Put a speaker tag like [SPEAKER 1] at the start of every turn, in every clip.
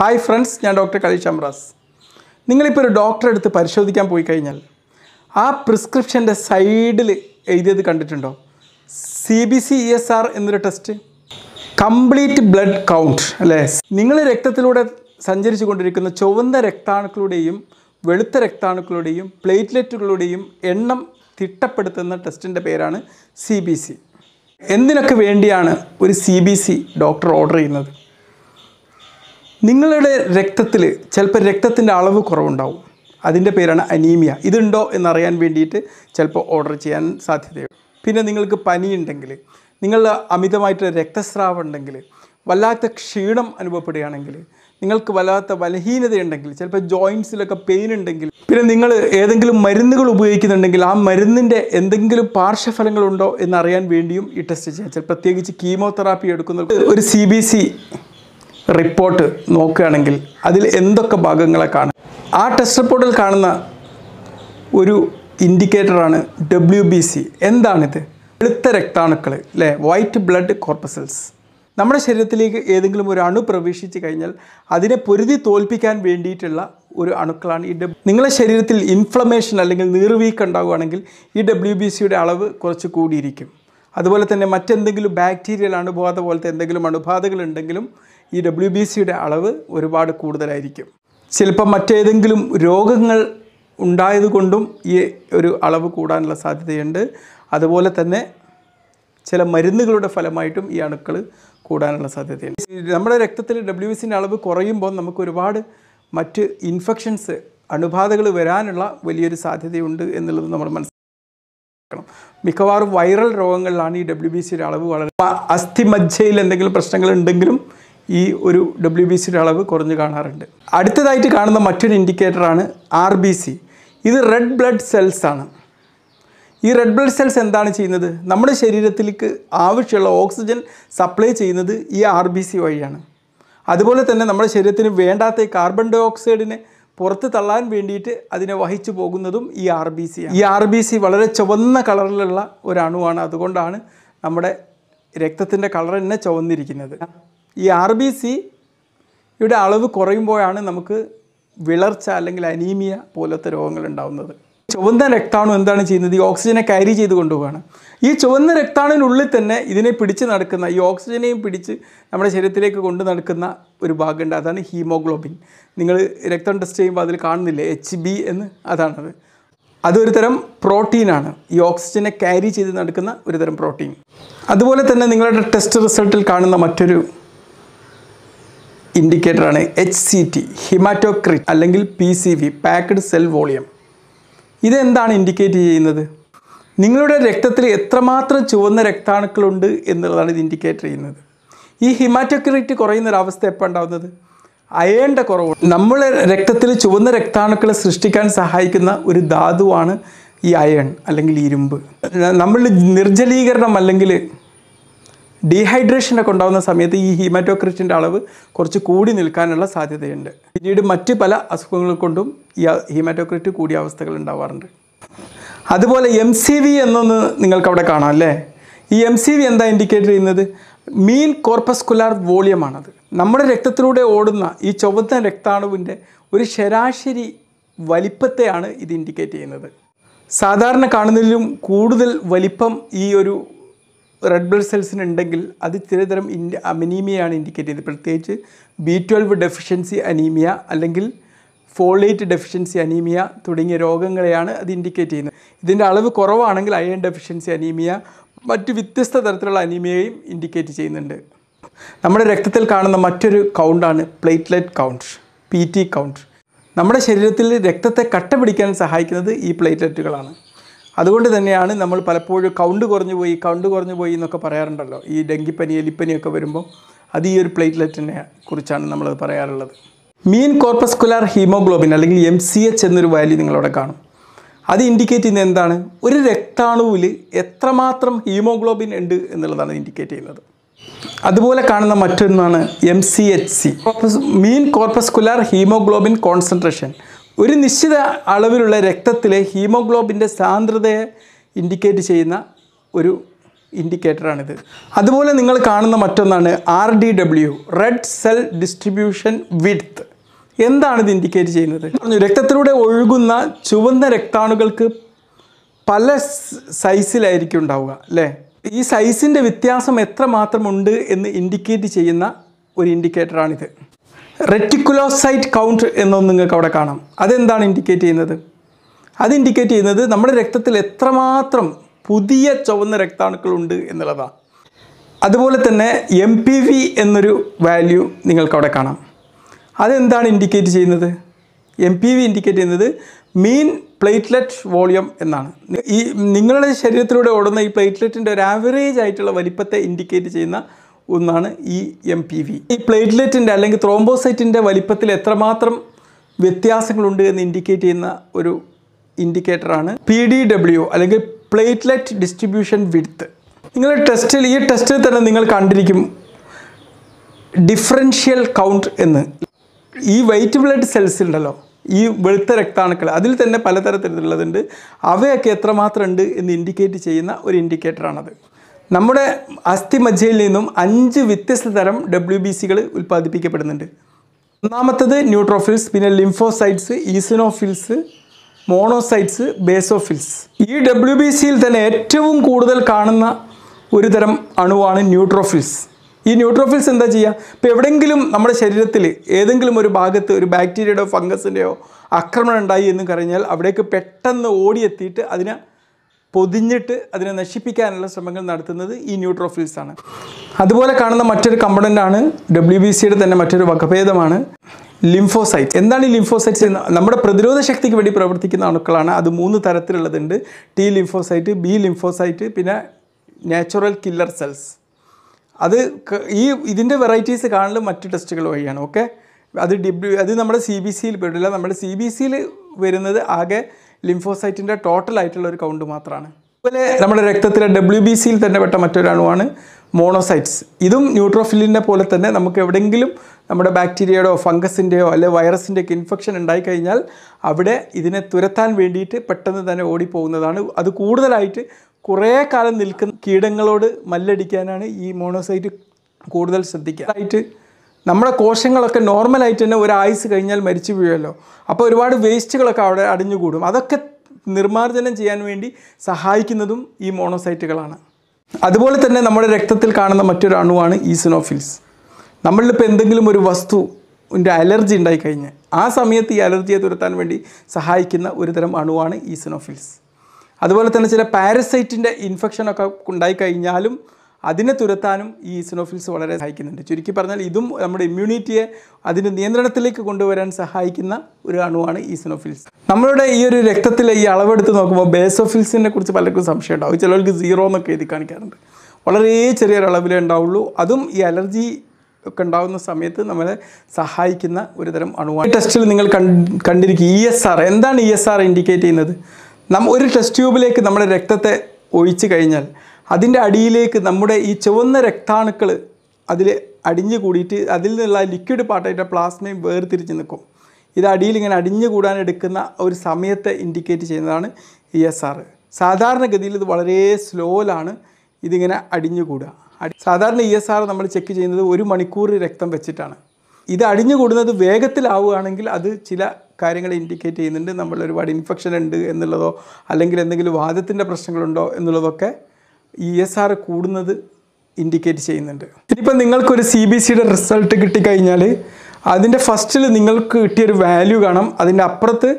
[SPEAKER 1] hi friends ഞാൻ doctor Kaleesh Amras നിങ്ങളിപ്പോൾ ഒരു ഡോക്ടറെ അടുത്ത് പരിശോധിക്കാൻ പോയി കഴിഞ്ഞാൽ ആ പ്രിസ്ക്രിപ്ഷൻ്റെ സൈഡിൽ എഴുതിയത് കണ്ടിട്ടുണ്ടോ C B C E S R എന്നൊരു ടെസ്റ്റ് കംപ്ലീറ്റ് ബ്ലഡ് കൗണ്ട് അല്ലേ നിങ്ങൾ രക്തത്തിലൂടെ സഞ്ചരിച്ചു കൊണ്ടിരിക്കുന്ന ചുവന്ന രക്താണുക്കളുടെയും വെളുത്ത രക്താണുക്കളുടെയും പ്ലേറ്റ്ലെറ്റുകളുടെയും എണ്ണം തിട്ടപ്പെടുത്തുന്ന ടെസ്റ്റിൻ്റെ പേരാണ് സി ബി സി എന്തിനൊക്കെ വേണ്ടിയാണ് ഒരു C B C doctor order ചെയ്യുന്നത് നിങ്ങളുടെ രക്തത്തിൽ ചിലപ്പോൾ രക്തത്തിൻ്റെ അളവ് കുറവുണ്ടാവും അതിൻ്റെ പേരാണ് അനീമിയ ഇതുണ്ടോ എന്നറിയാൻ വേണ്ടിയിട്ട് ചിലപ്പോൾ ഓർഡർ ചെയ്യാൻ സാധ്യതയുണ്ട് പിന്നെ നിങ്ങൾക്ക് പനിയുണ്ടെങ്കിൽ നിങ്ങൾ അമിതമായിട്ട് രക്തസ്രാവം ഉണ്ടെങ്കിൽ വല്ലാത്ത ക്ഷീണം അനുഭവപ്പെടുകയാണെങ്കിൽ നിങ്ങൾക്ക് വല്ലാത്ത ബലഹീനതയുണ്ടെങ്കിൽ ചിലപ്പോൾ ജോയിൻസിലൊക്കെ പെയിൻ ഉണ്ടെങ്കിൽ പിന്നെ നിങ്ങൾ ഏതെങ്കിലും മരുന്നുകൾ ഉപയോഗിക്കുന്നുണ്ടെങ്കിൽ ആ മരുന്നിൻ്റെ എന്തെങ്കിലും പാർശ്വഫലങ്ങളുണ്ടോ എന്നറിയാൻ വേണ്ടിയും ഈ ടെസ്റ്റ് ചെയ്യാം ചില പ്രത്യേകിച്ച് കീമോതെറാപ്പി എടുക്കുന്ന ഒരു സി ബി സി റിപ്പോർട്ട് നോക്കുകയാണെങ്കിൽ അതിൽ എന്തൊക്കെ ഭാഗങ്ങളെ കാണും ആ ടെസ്റ്റ് റിപ്പോർട്ടിൽ കാണുന്ന ഒരു ഇൻഡിക്കേറ്ററാണ് ഡബ്ല്യു ബി സി എന്താണിത് വെളുത്ത രക്താണുക്കൾ അല്ലേ വൈറ്റ് ബ്ലഡ് കോർപ്പസൽസ് നമ്മുടെ ശരീരത്തിലേക്ക് ഏതെങ്കിലും ഒരു അണു പ്രവേശിച്ച് കഴിഞ്ഞാൽ അതിനെ പൊരുതി തോൽപ്പിക്കാൻ വേണ്ടിയിട്ടുള്ള ഒരു അണുക്കളാണ് ഈ ഡബ്ല്യു നിങ്ങളുടെ ശരീരത്തിൽ ഇൻഫ്ലമേഷൻ അല്ലെങ്കിൽ നീർവീക്കം ഉണ്ടാവുകയാണെങ്കിൽ ഈ ഡബ്ല്യു ബി സിയുടെ അളവ് കുറച്ച് കൂടിയിരിക്കും അതുപോലെ തന്നെ മറ്റെന്തെങ്കിലും ബാക്ടീരിയൽ അണുബാധ പോലത്തെ എന്തെങ്കിലും അണുബാധകളുണ്ടെങ്കിലും ഈ ഡബ്ല്യു ബി സിയുടെ അളവ് ഒരുപാട് കൂടുതലായിരിക്കും ചിലപ്പോൾ മറ്റേതെങ്കിലും രോഗങ്ങൾ ഉണ്ടായതുകൊണ്ടും ഈ ഒരു അളവ് കൂടാനുള്ള സാധ്യതയുണ്ട് അതുപോലെ തന്നെ ചില മരുന്നുകളുടെ ഫലമായിട്ടും ഈ അണുക്കൾ കൂടാനുള്ള സാധ്യതയുണ്ട് നമ്മുടെ രക്തത്തിൽ ഡബ്ല്യു ബി സിൻ്റെ അളവ് കുറയുമ്പോൾ നമുക്ക് ഒരുപാട് മറ്റ് ഇൻഫെക്ഷൻസ് അണുബാധകൾ വരാനുള്ള വലിയൊരു സാധ്യതയുണ്ട് എന്നുള്ളത് നമ്മൾ മനസ്സിലാക്കണം മിക്കവാറും വൈറൽ രോഗങ്ങളിലാണ് ഈ ഡബ്ല്യു ബി സിയുടെ അളവ് വളരെ അസ്ഥിമജ്ജയിൽ എന്തെങ്കിലും പ്രശ്നങ്ങൾ ഉണ്ടെങ്കിലും ഈ ഒരു ഡബ്ല്യു ബി സിയുടെ അളവ് കുറഞ്ഞു കാണാറുണ്ട് അടുത്തതായിട്ട് കാണുന്ന മറ്റൊരു ഇൻഡിക്കേറ്ററാണ് ആർ ബി സി ഇത് റെഡ് ബ്ലഡ് സെൽസ് ആണ് ഈ റെഡ് ബ്ലഡ് സെൽസ് എന്താണ് ചെയ്യുന്നത് നമ്മുടെ ശരീരത്തിലേക്ക് ആവശ്യമുള്ള ഓക്സിജൻ സപ്ലൈ ചെയ്യുന്നത് ഈ ആർ ബി സി വഴിയാണ് അതുപോലെ തന്നെ നമ്മുടെ ശരീരത്തിന് വേണ്ടാത്ത കാർബൺ ഡൈ ഓക്സൈഡിനെ പുറത്ത് തള്ളാൻ വേണ്ടിയിട്ട് അതിനെ വഹിച്ചു പോകുന്നതും ഈ ആർ ബി സി ഈ ആർ ബി സി വളരെ ചുവന്ന കളറിലുള്ള ഒരു അണുവാണ് അതുകൊണ്ടാണ് നമ്മുടെ രക്തത്തിൻ്റെ കളർ തന്നെ ചുവന്നിരിക്കുന്നത് ഈ ആർ ബി സിയുടെ അളവ് കുറയുമ്പോഴാണ് നമുക്ക് വിളർച്ച അല്ലെങ്കിൽ അനീമിയ പോലത്തെ രോഗങ്ങൾ ഉണ്ടാകുന്നത് ചുവന്ന രക്താണു എന്താണ് ചെയ്യുന്നത് ഈ ഓക്സിജനെ കാരി ചെയ്ത് കൊണ്ടുപോവാണ് ഈ ചുവന്ന രക്താണുവിനുള്ളിൽ തന്നെ ഇതിനെ പിടിച്ച് നടക്കുന്ന ഈ ഓക്സിജനെയും പിടിച്ച് നമ്മുടെ ശരീരത്തിലേക്ക് കൊണ്ടു നടക്കുന്ന ഒരു ഭാഗമുണ്ട് അതാണ് ഹീമോഗ്ലോബിൻ നിങ്ങൾ രക്തം ടെസ്റ്റ് ചെയ്യുമ്പോൾ അതിൽ കാണുന്നില്ലേ എച്ച് ബി എന്ന് അതാണത് അതൊരു തരം പ്രോട്ടീനാണ് ഈ ഓക്സിജനെ ക്യാരി ചെയ്ത് നടക്കുന്ന ഒരു തരം പ്രോട്ടീൻ അതുപോലെ തന്നെ നിങ്ങളുടെ ടെസ്റ്റ് റിസൾട്ടിൽ കാണുന്ന മറ്റൊരു ഇൻഡിക്കേറ്ററാണ് എച്ച് സി ടി ഹിമാറ്റോക്രിറ്റ് അല്ലെങ്കിൽ P C V packed cell volume ഇതെന്താണ് ഇൻഡിക്കേറ്റ് ചെയ്യുന്നത് നിങ്ങളുടെ രക്തത്തിൽ എത്രമാത്രം ചുവന്ന രക്താണുക്കളുണ്ട് എന്നുള്ളതാണ് ഇത് ഇൻഡിക്കേറ്റ് ചെയ്യുന്നത് ഈ ഹിമാറ്റോക്രിറ്റ് കുറയുന്നൊരവസ്ഥ എപ്പോൾ ഉണ്ടാകുന്നത് അയേണ്ട കുറവ് നമ്മളെ രക്തത്തിൽ ചുവന്ന രക്താണുക്കളെ സൃഷ്ടിക്കാൻ സഹായിക്കുന്ന ഒരു ധാതുവാണ് ഈ അയൺ അല്ലെങ്കിൽ ഇരുമ്പ് നമ്മൾ നിർജ്ജലീകരണം അല്ലെങ്കിൽ ഡീഹൈഡ്രേഷനൊക്കെ ഉണ്ടാകുന്ന സമയത്ത് ഈ ഹീമാറ്റോക്രിറ്റിൻ്റെ അളവ് കുറച്ച് കൂടി നിൽക്കാനുള്ള സാധ്യതയുണ്ട് പിന്നീട് മറ്റ് പല അസുഖങ്ങൾ കൊണ്ടും ഈ ഹീമാറ്റോക്രിറ്റ് കൂടിയ അവസ്ഥകൾ ഉണ്ടാവാറുണ്ട് അതുപോലെ എം സി വി എന്നൊന്ന് നിങ്ങൾക്കവിടെ കാണാം അല്ലേ ഈ എം സി വി എന്താ ഇൻഡിക്കേറ്റ് ചെയ്യുന്നത് മീൻ കോർപ്പസ്കുലാർ വോളിയമാണത് നമ്മുടെ രക്തത്തിലൂടെ ഓടുന്ന ഈ ചുവന്ന രക്താണുവിൻ്റെ ഒരു ശരാശരി വലിപ്പത്തെയാണ് ഇത് ഇൻഡിക്കേറ്റ് ചെയ്യുന്നത് സാധാരണ കാണുന്നതിലും കൂടുതൽ വലിപ്പം ഈ ഒരു റെഡ് ബ്ലഡ് സെൽസിന് ഉണ്ടെങ്കിൽ അത് ചിലതരം ഇൻ അനീമിയയാണ് ഇൻഡിക്കേറ്റ് ചെയ്യുന്നത് പ്രത്യേകിച്ച് ബി ട്വൽവ് ഡെഫിഷ്യൻസി അനീമിയ അല്ലെങ്കിൽ ഫോളേറ്റ് ഡെഫിഷ്യൻസി അനീമിയ തുടങ്ങിയ രോഗങ്ങളെയാണ് അത് ഇൻഡിക്കേറ്റ് ചെയ്യുന്നത് ഇതിൻ്റെ അളവ് കുറവാണെങ്കിൽ അയൺ ഡെഫിഷ്യൻസി അനീമിയ മറ്റ് വ്യത്യസ്ത തരത്തിലുള്ള അനീമിയയും ഇൻഡിക്കേറ്റ് ചെയ്യുന്നുണ്ട് നമ്മുടെ രക്തത്തിൽ കാണുന്ന മറ്റൊരു കൗണ്ടാണ് platelet count P T count നമ്മുടെ ശരീരത്തിൽ രക്തത്തെ കട്ട പിടിക്കാൻ സഹായിക്കുന്നത് ഈ പ്ലേറ്റ്ലെറ്റുകളാണ് അതുകൊണ്ട് തന്നെയാണ് നമ്മൾ പലപ്പോഴും കൗണ്ട് കുറഞ്ഞു പോയി കൗണ്ട് കുറഞ്ഞു പോയി എന്നൊക്കെ പറയാറുണ്ടല്ലോ ഈ ഡെങ്കിപ്പനി എലിപ്പനിയൊക്കെ വരുമ്പോൾ അത് ഈ ഒരു പ്ലേറ്റ്ലെറ്റിനെ കുറിച്ചാണ് നമ്മൾ പറയാറുള്ളത് മീൻ കോർപ്പസ്കുലാർ ഹീമോഗ്ലോബിൻ അല്ലെങ്കിൽ എം സി എച്ച് എന്നൊരു വാല്യൂ നിങ്ങളവിടെ കാണും അത് ഇൻഡിക്കേറ്റ് ചെയ്യുന്നത് എന്താണ് ഒരു രക്താണുവിൽ എത്രമാത്രം ഹീമോഗ്ലോബിൻ ഉണ്ട് എന്നുള്ളതാണ് ഇൻഡിക്കേറ്റ് ചെയ്യുന്നത് അതുപോലെ കാണുന്ന മറ്റൊന്നാണ് M C H C mean corpuscular haemoglobin concentration ഒരു നിശ്ചിത അളവിലുള്ള രക്തത്തിലെ ഹീമോഗ്ലോബിൻ്റെ സാന്ദ്രതയെ ഇൻഡിക്കേറ്റ് ചെയ്യുന്ന ഒരു ഇൻഡിക്കേറ്ററാണിത് അതുപോലെ നിങ്ങൾ കാണുന്ന മറ്റൊന്നാണ് R D W red cell distribution width എന്താണ് ഇത് ഇൻഡിക്കേറ്റ് ചെയ്യുന്നത് പറഞ്ഞു രക്തത്തിലൂടെ ഒഴുകുന്ന ചുവന്ന രക്താണുകൾക്ക് പല സൈസിലായിരിക്കും ഉണ്ടാവുക അല്ലേ ഈ സൈസിൻ്റെ വ്യത്യാസം എത്ര മാത്രമുണ്ട് എന്ന് ഇൻഡിക്കേറ്റ് ചെയ്യുന്ന ഒരു ഇൻഡിക്കേറ്ററാണിത് റെറ്റിക്കുലോസൈറ്റ് കൗണ്ട് എന്നൊന്ന് നിങ്ങൾക്ക് അവിടെ കാണാം അതെന്താണ് ഇൻഡിക്കേറ്റ് ചെയ്യുന്നത് അത് ഇൻഡിക്കേറ്റ് ചെയ്യുന്നത് നമ്മുടെ രക്തത്തിൽ എത്രമാത്രം പുതിയ ചുവന്ന രക്താണുക്കളുണ്ട് എന്നുള്ളതാണ് അതുപോലെ തന്നെ എം പി വി എന്നൊരു വാല്യൂ അവിടെ കാണാം അതെന്താണ് ഇൻഡിക്കേറ്റ് ചെയ്യുന്നത് എം പി വി ഇൻഡിക്കേറ്റ് ചെയ്യുന്നത് മീൻ പ്ലേറ്റ്ലെറ്റ് വോളിയം എന്നാണ് ഈ നിങ്ങളുടെ ശരീരത്തിലൂടെ ഓടുന്ന ഈ പ്ലേറ്റ്ലെറ്റിൻ്റെ ഒരു ആവറേജ് ആയിട്ടുള്ള വലിപ്പത്തെ ഇൻഡിക്കേറ്റ് ചെയ്യുന്ന ഒന്നാണ് ഈ എം പി വി ഈ പ്ലേറ്റ്ലെറ്റിൻ്റെ അല്ലെങ്കിൽ ത്രോംബോസൈറ്റിൻ്റെ വലിപ്പത്തിൽ എത്രമാത്രം വ്യത്യാസങ്ങളുണ്ട് എന്ന് ഇൻഡിക്കേറ്റ് ചെയ്യുന്ന ഒരു ഇൻഡിക്കേറ്ററാണ് പി ഡി ഡബ്ല്യു അല്ലെങ്കിൽ പ്ലേറ്റ്ലെറ്റ് ഡിസ്ട്രിബ്യൂഷൻ വിഡ്ത്ത് നിങ്ങൾ ടെസ്റ്റിൽ ഈ ടെസ്റ്റിൽ തന്നെ നിങ്ങൾ കണ്ടിരിക്കും ഡിഫറൻഷ്യൽ കൗണ്ട് എന്ന് ഈ വൈറ്റ് ബ്ലഡ് സെൽസ് ഉണ്ടല്ലോ ഈ വെളുത്ത രക്താണുക്കൾ അതിൽ തന്നെ പലതരത്തിലുള്ളതുണ്ട് അവയൊക്കെ എത്രമാത്രം ഉണ്ട് എന്ന് ഇൻഡിക്കേറ്റ് ചെയ്യുന്ന ഒരു ഇൻഡിക്കേറ്ററാണത് നമ്മുടെ അസ്ഥിമജ്ജയിൽ നിന്നും അഞ്ച് വ്യത്യസ്ത തരം ഡബ്ല്യു ബി സികൾ ഉൽപ്പാദിപ്പിക്കപ്പെടുന്നുണ്ട് ഒന്നാമത്തത് ന്യൂട്രോഫിൽസ് പിന്നെ ലിംഫോസൈറ്റ്സ് ഈസിനോഫിൽസ് മോണോസൈറ്റ്സ് ബേസോഫിൽസ് ഈ ഡബ്ല്യു ബി സിയിൽ തന്നെ ഏറ്റവും കൂടുതൽ കാണുന്ന ഒരു തരം അണുവാണ് ന്യൂട്രോഫിൽസ് ഈ ന്യൂട്രോഫിൽസ് എന്താ ചെയ്യുക ഇപ്പോൾ എവിടെയെങ്കിലും നമ്മുടെ ശരീരത്തിൽ ഏതെങ്കിലും ഒരു ഭാഗത്ത് ഒരു ബാക്ടീരിയയുടെയോ ഫംഗസിൻ്റെയോ ആക്രമണം ഉണ്ടായി എന്ന് കഴിഞ്ഞാൽ അവിടേക്ക് പെട്ടെന്ന് ഓടിയെത്തിയിട്ട് അതിനെ പൊതിഞ്ഞിട്ട് അതിനെ നശിപ്പിക്കാനുള്ള ശ്രമങ്ങൾ നടത്തുന്നത് ഈ ന്യൂട്രോഫിൽസ് ആണ് അതുപോലെ കാണുന്ന മറ്റൊരു കമ്പണൻ്റ് ആണ് ഡബ്ല്യു ബി സിയുടെ തന്നെ മറ്റൊരു വകഭേദമാണ് ലിംഫോസൈറ്റ് എന്താണ് ഈ ലിംഫോസൈറ്റ്സ് നമ്മുടെ പ്രതിരോധ ശക്തിക്ക് വേണ്ടി പ്രവർത്തിക്കുന്ന അണുക്കളാണ് അത് മൂന്ന് തരത്തിലുള്ളതുണ്ട് ടി ലിംഫോസൈറ്റ് ബി ലിംഫോസൈറ്റ് പിന്നെ നാച്ചുറൽ കില്ലർ സെൽസ് അത് ഈ ഇതിൻ്റെ വെറൈറ്റീസ് കാണലും മറ്റ് ടെസ്റ്റുകൾ വഴിയാണ് ഓക്കെ അത് ഡബ്ല്യു അത് നമ്മുടെ സി ബി സിയിൽ പെടില്ല നമ്മുടെ സി ബി സിയിൽ വരുന്നത് ആകെ ലിംഫോസൈറ്റിൻ്റെ ടോട്ടൽ ആയിട്ടുള്ള ഒരു കൗണ്ട് മാത്രമാണ് അതുപോലെ നമ്മുടെ രക്തത്തിലെ ഡബ്ല്യു ബി സിയിൽ തന്നെ പെട്ട മറ്റൊരു അണുവാണ് മോണോസൈറ്റ്സ് ഇതും ന്യൂട്രോഫിലിനെ പോലെ തന്നെ നമുക്ക് എവിടെയെങ്കിലും നമ്മുടെ ബാക്ടീരിയയുടെയോ ഫംഗസിൻ്റെയോ അല്ലെങ്കിൽ വൈറസിൻ്റെ ഇൻഫെക്ഷൻ ഇൻഫെക്ഷൻ ഉണ്ടായിക്കഴിഞ്ഞാൽ അവിടെ ഇതിനെ തുരത്താൻ വേണ്ടിയിട്ട് പെട്ടെന്ന് തന്നെ ഓടിപ്പോകുന്നതാണ് അത് കൂടുതലായിട്ട് കുറേ കാലം നിൽക്കുന്ന കീടങ്ങളോട് മല്ലടിക്കാനാണ് ഈ മോണോസൈറ്റ് കൂടുതൽ ശ്രദ്ധിക്കാനായിട്ട് നമ്മുടെ കോശങ്ങളൊക്കെ നോർമലായിട്ട് തന്നെ ഒരാഴ്ച കഴിഞ്ഞാൽ മരിച്ചു വീഴല്ലോ അപ്പോൾ ഒരുപാട് വേസ്റ്റുകളൊക്കെ അവിടെ അടിഞ്ഞുകൂടും അതൊക്കെ നിർമ്മാർജ്ജനം ചെയ്യാൻ വേണ്ടി സഹായിക്കുന്നതും ഈ മോണോസൈറ്റുകളാണ് അതുപോലെ തന്നെ നമ്മുടെ രക്തത്തിൽ കാണുന്ന മറ്റൊരു അണുവാണ് ഈസിനോഫിൽസ് നമ്മളിപ്പോൾ എന്തെങ്കിലും ഒരു വസ്തുവിൻ്റെ അലർജി ഉണ്ടായിക്കഴിഞ്ഞ് ആ സമയത്ത് ഈ അലർജിയെ തുരത്താൻ വേണ്ടി സഹായിക്കുന്ന ഒരുതരം അണുവാണ് ഈസിനോഫിൽസ് അതുപോലെ തന്നെ ചില പാരസൈറ്റിൻ്റെ ഇൻഫെക്ഷനൊക്കെ ഉണ്ടായിക്കഴിഞ്ഞാലും അതിനെ തുരത്താനും ഈ ഇസിനോഫിൽസ് വളരെ സഹായിക്കുന്നുണ്ട് ചുരുക്കി പറഞ്ഞാൽ ഇതും നമ്മുടെ ഇമ്മ്യൂണിറ്റിയെ അതിൻ്റെ നിയന്ത്രണത്തിലേക്ക് കൊണ്ടുവരാൻ സഹായിക്കുന്ന ഒരു അണുവാണ് ഈസിനോഫിൽസ് നമ്മളുടെ ഈ ഒരു രക്തത്തിലെ ഈ അളവെടുത്ത് നോക്കുമ്പോൾ ബേസോഫിൽസിനെ കുറിച്ച് പലർക്കും സംശയം ഉണ്ടാവും ചിലർക്ക് സീറോ എന്നൊക്കെ എഴുതി കാണിക്കാറുണ്ട് വളരെ ചെറിയൊരളവിലേ ഉണ്ടാവുള്ളൂ അതും ഈ അലർജി ഒക്കെ ഉണ്ടാകുന്ന സമയത്ത് നമ്മളെ സഹായിക്കുന്ന ഒരു തരം അണുവാണ് ടെസ്റ്റിൽ നിങ്ങൾ കണ്ടിരിക്കും ഇ എസ് ആർ എന്താണ് ഇ എസ് ആർ ഇൻഡിക്കേറ്റ് ചെയ്യുന്നത് നമ്മ ഒരു ടെസ്റ്റ് ട്യൂബിലേക്ക് നമ്മുടെ രക്തത്തെ ഒഴിച്ചു കഴിഞ്ഞാൽ അതിൻ്റെ അടിയിലേക്ക് നമ്മുടെ ഈ ചുവന്ന രക്താണുക്കൾ അതിൽ അടിഞ്ഞു കൂടിയിട്ട് അതിൽ നിന്നുള്ള ലിക്വിഡ് പാർട്ടായിട്ട് പ്ലാസ്മയും വേർതിരിച്ച് നിൽക്കും ഇത് അടിയിൽ ഇങ്ങനെ അടിഞ്ഞു കൂടാൻ എടുക്കുന്ന ഒരു സമയത്തെ ഇൻഡിക്കേറ്റ് ചെയ്യുന്നതാണ് ഇ എസ് ആർ സാധാരണഗതിയിൽ ഇത് വളരെ സ്ലോയിലാണ് ഇതിങ്ങനെ അടിഞ്ഞു കൂടുക സാധാരണ ഇ എസ് ആർ നമ്മൾ ചെക്ക് ചെയ്യുന്നത് ഒരു മണിക്കൂർ രക്തം വെച്ചിട്ടാണ് ഇത് അടിഞ്ഞു കൂടുന്നത് വേഗത്തിലാവുകയാണെങ്കിൽ അത് ചില കാര്യങ്ങൾ ഇൻഡിക്കേറ്റ് ചെയ്യുന്നുണ്ട് നമ്മൾ ഒരുപാട് ഇൻഫെക്ഷൻ ഉണ്ട് എന്നുള്ളതോ അല്ലെങ്കിൽ എന്തെങ്കിലും വാദത്തിൻ്റെ പ്രശ്നങ്ങളുണ്ടോ എന്നുള്ളതൊക്കെ ഇ എസ് ആർ കൂടുന്നത് ഇൻഡിക്കേറ്റ് ചെയ്യുന്നുണ്ട് ഇനിയിപ്പോൾ നിങ്ങൾക്കൊരു സി ബി സിയുടെ റിസൾട്ട് കിട്ടിക്കഴിഞ്ഞാൽ അതിൻ്റെ ഫസ്റ്റിൽ നിങ്ങൾക്ക് കിട്ടിയൊരു വാല്യൂ കാണാം അതിൻ്റെ അപ്പുറത്ത്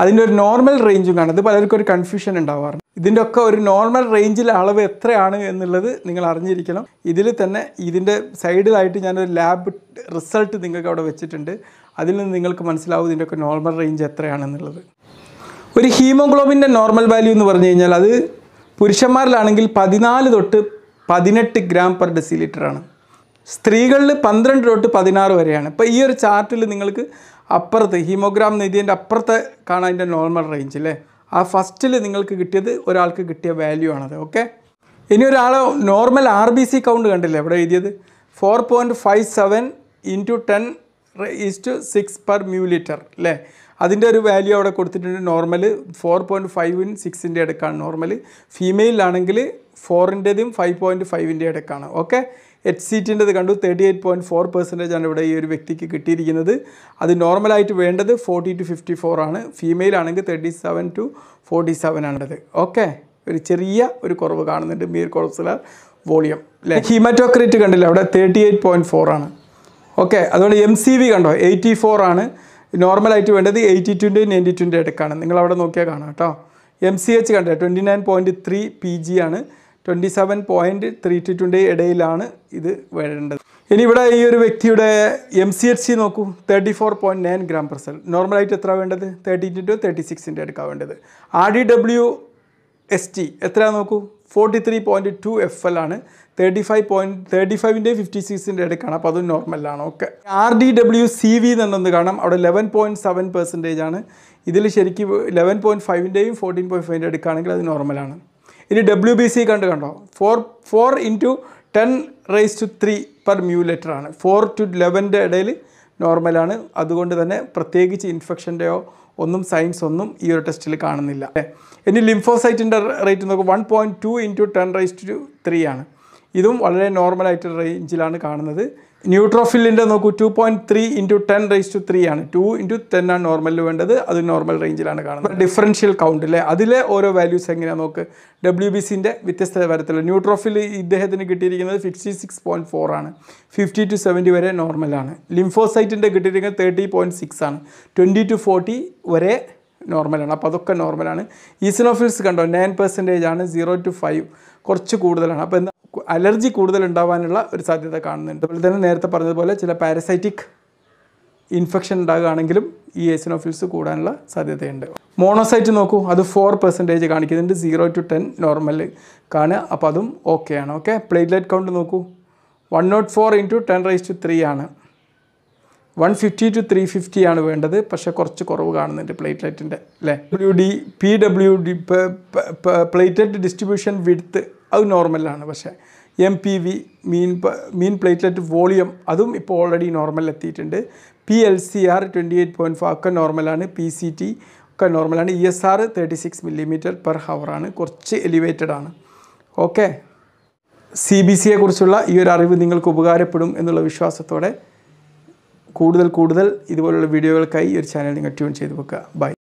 [SPEAKER 1] അതിൻ്റെ ഒരു നോർമൽ റേഞ്ചും കാണും അത് പലർക്കും ഒരു കൺഫ്യൂഷൻ ഉണ്ടാവാറുണ്ട് ഇതിൻ്റെ ഒക്കെ ഒരു നോർമൽ റേഞ്ചിൽ അളവ് എത്രയാണ് എന്നുള്ളത് നിങ്ങൾ അറിഞ്ഞിരിക്കണം ഇതിൽ തന്നെ ഇതിൻ്റെ സൈഡിലായിട്ട് ഞാനൊരു ലാബ് റിസൾട്ട് നിങ്ങൾക്ക് അവിടെ വെച്ചിട്ടുണ്ട് അതിൽ നിന്ന് നിങ്ങൾക്ക് മനസ്സിലാവും ഇതിൻ്റെ ഒക്കെ നോർമൽ റേഞ്ച് എത്രയാണെന്നുള്ളത് ഒരു ഹീമോഗ്ലോബിൻ്റെ നോർമൽ വാല്യൂ എന്ന് പറഞ്ഞു കഴിഞ്ഞാൽ അത് പുരുഷന്മാരിലാണെങ്കിൽ പതിനാല് തൊട്ട് പതിനെട്ട് ഗ്രാം പെർ ഡെസി ലിറ്ററാണ് സ്ത്രീകളിൽ പന്ത്രണ്ട് തൊട്ട് പതിനാറ് വരെയാണ് ഇപ്പോൾ ഈ ഒരു ചാർട്ടിൽ നിങ്ങൾക്ക് അപ്പുറത്ത് ഹീമോഗ്രാം നിധിൻ്റെ അപ്പുറത്തെ കാണാൻ അതിൻ്റെ നോർമൽ റേഞ്ച് അല്ലേ ആ ഫസ്റ്റിൽ നിങ്ങൾക്ക് കിട്ടിയത് ഒരാൾക്ക് കിട്ടിയ വാല്യൂ ആണത് ഓക്കെ ഇനി ഒരാൾ normal R B C count കണ്ടില്ലേ ഇവിടെ എഴുതിയത് four point five seven into ten raise to six per mu litre അല്ലേ അതിൻ്റെ ഒരു വാല്യൂ അവിടെ കൊടുത്തിട്ടുണ്ട് നോർമൽ ഫോർ പോയിൻറ്റ് ഫൈവിൻ സിക്സിൻ്റെ ഇടക്കാണ് നോർമൽ ഫീമെയിലാണെങ്കിൽ ഫോറിൻ്റെതും ഫൈവ് പോയിൻറ്റ് ഫൈവിൻ്റെ ഇടക്കാണ് ഓക്കെ എച്ച് സീറ്റിൻ്റെത് കണ്ടു thirty eight point four percentage ആണ് ഇവിടെ ഈ ഒരു വ്യക്തിക്ക് കിട്ടിയിരിക്കുന്നത് അത് നോർമലായിട്ട് വേണ്ടത് ഫോർട്ടി ടു ഫിഫ്റ്റി ഫോർ ആണ് ഫീമെയിൽ ആണെങ്കിൽ thirty seven to forty seven ആണത് ഓക്കെ ഒരു ചെറിയ ഒരു കുറവ് കാണുന്നുണ്ട് മീർ കോൾസലർ വോളിയം അല്ലേ ഹീമറ്റോക്രിറ്റ് കണ്ടില്ല അവിടെ തേർട്ടി എയ്റ്റ് പോയിൻറ്റ് ഫോർ ആണ് ഓക്കെ അതുകൊണ്ട് എം സി വി കണ്ടോ എയ്റ്റി ഫോർ ആണ് നോർമലായിട്ട് വേണ്ടത് എയ്റ്റി ട്വൻ്റിയും നയൻറ്റി ട്വൻ്റി എടുക്കാണ് നിങ്ങൾ അവിടെ നോക്കിയാൽ കാണാം കേട്ടോ എം സി എച്ച് കണ്ടേ twenty nine point three P G ആണ് twenty seven point three to twenty ഇടയിലാണ് ഇത് വേണ്ടത് ഇനി ഇവിടെ ഈ ഒരു വ്യക്തിയുടെ എം സി എച്ച് നോക്കൂ thirty four point nine gram per cell നോർമലായിട്ട് എത്ര വേണ്ടത് തേർട്ടി ടു തേർട്ടി സിക്സിൻ്റെ എടുക്കാൻ വേണ്ടത് R D W S T എത്രയാണ് നോക്കൂ forty three point two F L ആണ് തേർട്ടി ഫൈവ് പോയിൻറ്റ് തേർട്ടി ഫൈവിൻ്റെ ഫിഫ്റ്റി സിക്സിൻ്റെ ഇടയ്ക്കാണ് അപ്പോൾ അതും നോർമലാണ് okay R D W C V എന്നുള്ളത് കാണാം അവിടെ ലെവൻ പോയിൻറ്റ് സെവൻ പെർസെൻറ്റേജ് ആണ് ഇതിൽ ശരിക്കും ലെവൻ പോയിൻറ്റ് ഫൈവിൻ്റെയും ഫോർട്ടീൻ പോയിൻറ്റ് ഫൈവിൻ്റെ എടുക്കുകയാണെങ്കിൽ അത് നോർമലാണ് ഇനി ഡബ്ല്യു ബി സി കണ്ട് കണ്ടോ four four into ten raise to three per mu litre ആണ് ഫോർ ടു ലെവൻ്റെ ഇടയിൽ നോർമലാണ് അതുകൊണ്ട് തന്നെ പ്രത്യേകിച്ച് ഇൻഫെക്ഷൻ്റെയോ ഒന്നും സയൻസ് ഒന്നും ഈ ഒരു ടെസ്റ്റിൽ കാണുന്നില്ല ഇനി ലിംഫോസൈറ്റിൻ്റെ റേറ്റ് നോക്കും one point two into ten raise to three ആണ് ഇതും വളരെ നോർമലായിട്ട് റേഞ്ചിലാണ് കാണുന്നത് ന്യൂട്രോഫില്ലിൻ്റെ നോക്കൂ two point three into ten raise to three ആണ് ടു ഇൻറ്റു ടെൻ ആണ് നോർമലിൽ വേണ്ടത് അത് നോർമൽ റേഞ്ചിലാണ് കാണുന്നത് ഡിഫറൻഷ്യൽ കൗണ്ട് അല്ലേ അതിലെ ഓരോ വാല്യൂസ് എങ്ങനെയാണ് നോക്ക് ഡബ്ല്യു ബി സിൻ്റെ വ്യത്യസ്ത തരത്തിലുള്ള ന്യൂട്രോഫിൽ ഇദ്ദേഹത്തിന് കിട്ടിയിരിക്കുന്നത് ഫിഫ്റ്റി സിക്സ് പോയിൻറ്റ് ഫോർ ആണ് ഫിഫ്റ്റി ടു സെവൻറ്റി വരെ നോർമലാണ് ലിംഫോസൈറ്റിൻ്റെ കിട്ടിയിരിക്കുന്നത് തേർട്ടി പോയിൻറ്റ് സിക്സ് ആണ് ട്വൻറ്റി ടു ഫോർട്ടി വരെ നോർമലാണ് അപ്പോൾ അതൊക്കെ നോർമലാണ് ഈസിനോഫിൽസ് കണ്ടോ നയൻ പെർസെൻറ്റേജ് ആണ് സീറോ ടു ഫൈവ് കുറച്ച് കൂടുതലാണ് അപ്പോൾ എന്താ അലർജി കൂടുതൽ ഉണ്ടാവാനുള്ള ഒരു സാധ്യത കാണുന്നുണ്ട് അതുപോലെ തന്നെ നേരത്തെ പറഞ്ഞതുപോലെ ചില പാരസൈറ്റിക് ഇൻഫെക്ഷൻ ഉണ്ടാകുകയാണെങ്കിലും ഈ എസിനോഫിൽസ് കൂടാനുള്ള സാധ്യതയുണ്ട് മോണോസൈറ്റ് നോക്കൂ അത് ഫോർ പെർസെൻറ്റേജ് കാണിക്കുന്നുണ്ട് സീറോ ടു ടെൻ നോർമൽ കാണുക അപ്പോൾ അതും ഓക്കെ ആണ് ഓക്കെ പ്ലേറ്റ്ലെറ്റ് കൗണ്ട് നോക്കൂ one naught four into ten raise to three ആണ് one fifty to three fifty ആണ് വേണ്ടത് പക്ഷേ കുറച്ച് കുറവ് കാണുന്നുണ്ട് പ്ലേറ്റ്ലൈറ്റിൻ്റെ അല്ലേ W D P W D platelet distribution width അത് നോർമലാണ് പക്ഷേ M P V mean mean platelet volume അതും ഇപ്പോൾ ഓൾറെഡി നോർമൽ എത്തിയിട്ടുണ്ട് P L C R twenty eight point four ഒക്കെ നോർമലാണ് പി സി ടി ഒക്കെ നോർമലാണ് E S R thirty six millimetre per ഹവറാണ് കുറച്ച് എലിവേറ്റഡ് ആണ് ഓക്കെ സി ബി സിയെ കുറിച്ചുള്ള ഈ ഒരു അറിവ് നിങ്ങൾക്ക് ഉപകാരപ്പെടും എന്നുള്ള വിശ്വാസത്തോടെ കൂടുതൽ കൂടുതൽ ഇതുപോലുള്ള വീഡിയോകൾക്കായി ഈ ഒരു ചാനൽ നിങ്ങൾ ട്യൂൺ ചെയ്ത് വെക്കുക ബൈ